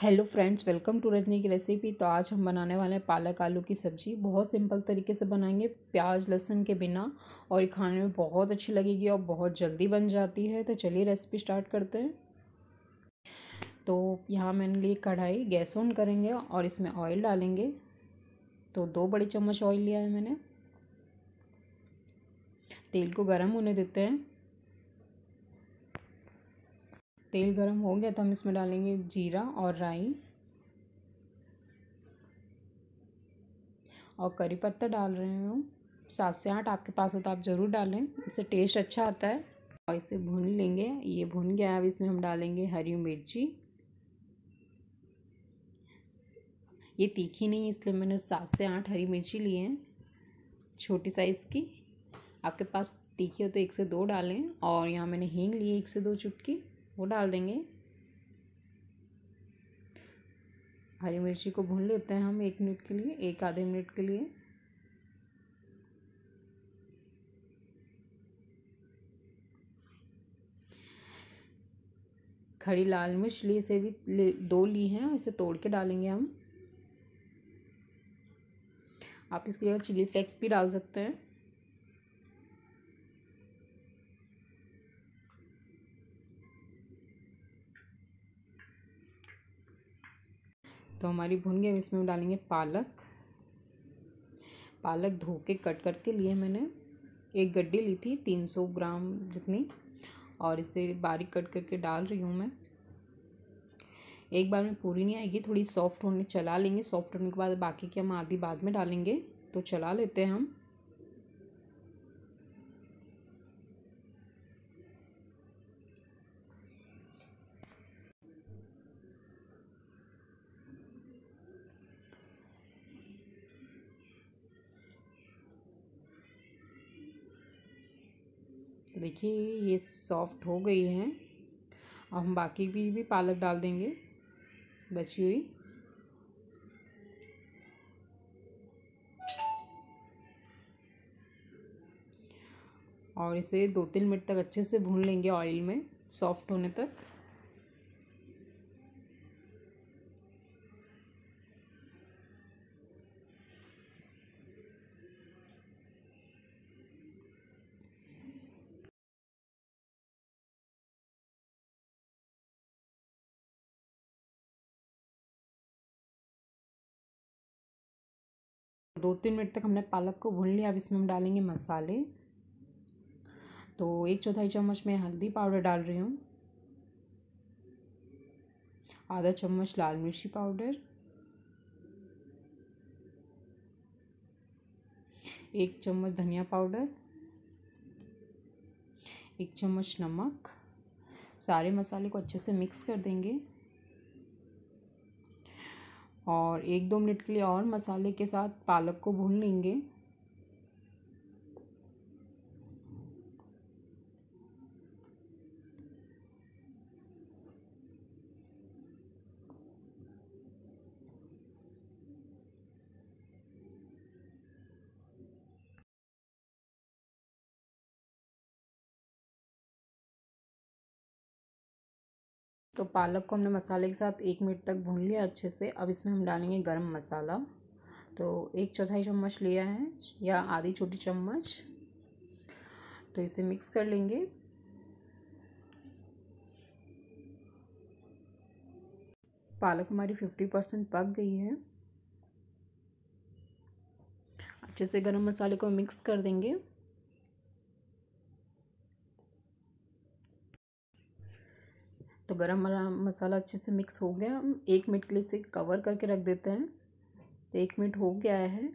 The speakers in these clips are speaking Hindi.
hello friends welcome to Rajni की रेसिपी तो आज हम बनाने वाले हैं पालक आलू की सब्ज़ी बहुत सिंपल तरीके से बनाएंगे प्याज लहसुन के बिना और ये खाने में बहुत अच्छी लगेगी और बहुत जल्दी बन जाती है तो चलिए रेसिपी स्टार्ट करते हैं तो यहाँ मैंने लिए कढ़ाई गैस ऑन करेंगे और इसमें ऑयल डालेंगे तो दो बड़ी चम्मच ऑयल लिया है मैंने तेल को गर्म होने देते हैं तेल गरम हो गया तो हम इसमें डालेंगे जीरा और राई और करी पत्ता डाल रहे हूँ सात से आठ आपके पास हो तो आप ज़रूर डालें इससे टेस्ट अच्छा आता है और इसे भून लेंगे ये भून गया अब इसमें हम डालेंगे हरी मिर्ची ये तीखी नहीं इसलिए मैंने सात से आठ हरी मिर्ची लिए हैं छोटी साइज़ की आपके पास तीखी हो तो एक से दो डालें और यहाँ मैंने हींग ली एक से दो चुटकी वो डाल देंगे हरी मिर्ची को भून लेते हैं हम एक मिनट के लिए एक आधे मिनट के लिए खड़ी लाल मिर्च ली से भी दो ली हैं और इसे तोड़ के डालेंगे हम आप इसके जगह चिली फ्लेक्स भी डाल सकते हैं तो हमारी भुन गई इसमें डालेंगे पालक पालक धो के कट करके लिए मैंने एक गड्डी ली थी तीन सौ ग्राम जितनी और इसे बारीक कट करके डाल रही हूँ मैं एक बार में पूरी नहीं आएगी थोड़ी सॉफ्ट होने चला लेंगे सॉफ्ट होने के बाद बाकी की हम आधी बाद में डालेंगे तो चला लेते हैं हम देखिए ये सॉफ्ट हो गई है अब हम बाकी भी भी पालक डाल देंगे बची हुई और इसे दो तीन मिनट तक अच्छे से भून लेंगे ऑयल में सॉफ्ट होने तक दो तीन मिनट तक हमने पालक को भून लिया अब इसमें हम डालेंगे मसाले तो एक चौथाई चम्मच मैं हल्दी पाउडर डाल रही हूँ आधा चम्मच लाल मिर्ची पाउडर एक चम्मच धनिया पाउडर एक चम्मच नमक सारे मसाले को अच्छे से मिक्स कर देंगे और एक दो मिनट के लिए और मसाले के साथ पालक को भून लेंगे तो पालक को हमने मसाले के साथ एक मिनट तक भून लिया अच्छे से अब इसमें हम डालेंगे गरम मसाला तो एक चौथाई चम्मच लिया है या आधी छोटी चम्मच तो इसे मिक्स कर लेंगे पालक हमारी फिफ्टी परसेंट पक गई है अच्छे से गरम मसाले को मिक्स कर देंगे तो गरम मसाला अच्छे से मिक्स हो गया हम एक मिनट के लिए इसे कवर करके रख देते हैं तो एक मिनट हो गया है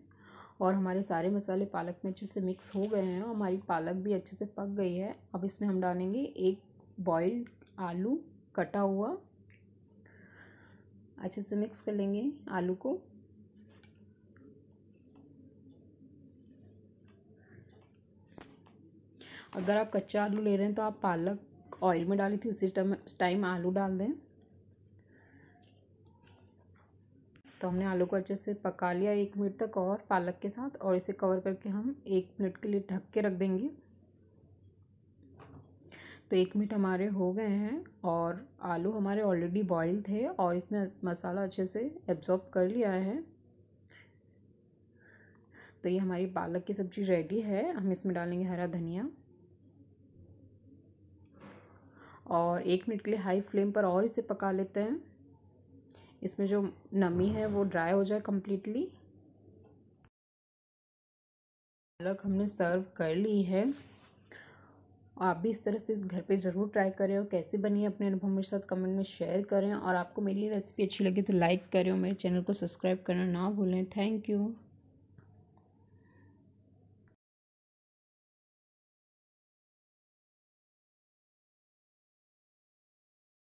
और हमारे सारे मसाले पालक में अच्छे से मिक्स हो गए हैं और हमारी पालक भी अच्छे से पक गई है अब इसमें हम डालेंगे एक बॉइल्ड आलू कटा हुआ अच्छे से मिक्स कर लेंगे आलू को अगर आप कच्चा आलू ले रहे हैं तो आप पालक ऑयल में डाली थी उसी टाइम आलू डाल दें तो हमने आलू को अच्छे से पका लिया एक मिनट तक और पालक के साथ और इसे कवर करके हम एक मिनट के लिए ढक के रख देंगे तो एक मिनट हमारे हो गए हैं और आलू हमारे ऑलरेडी बॉईल थे और इसमें मसाला अच्छे से एब्जॉर्ब कर लिया है तो ये हमारी पालक की सब्ज़ी रेडी है हम इसमें डालेंगे हरा धनिया और एक मिनट के लिए हाई फ्लेम पर और इसे पका लेते हैं इसमें जो नमी है वो ड्राई हो जाए कम्प्लीटली पालक हमने सर्व कर ली है आप भी इस तरह से इस घर पे ज़रूर ट्राई करें और कैसे बनी अपने अनुभव मेरे साथ कमेंट में शेयर करें और आपको मेरी रेसिपी अच्छी लगी तो लाइक करें और मेरे चैनल को सब्सक्राइब करना ना भूलें थैंक यू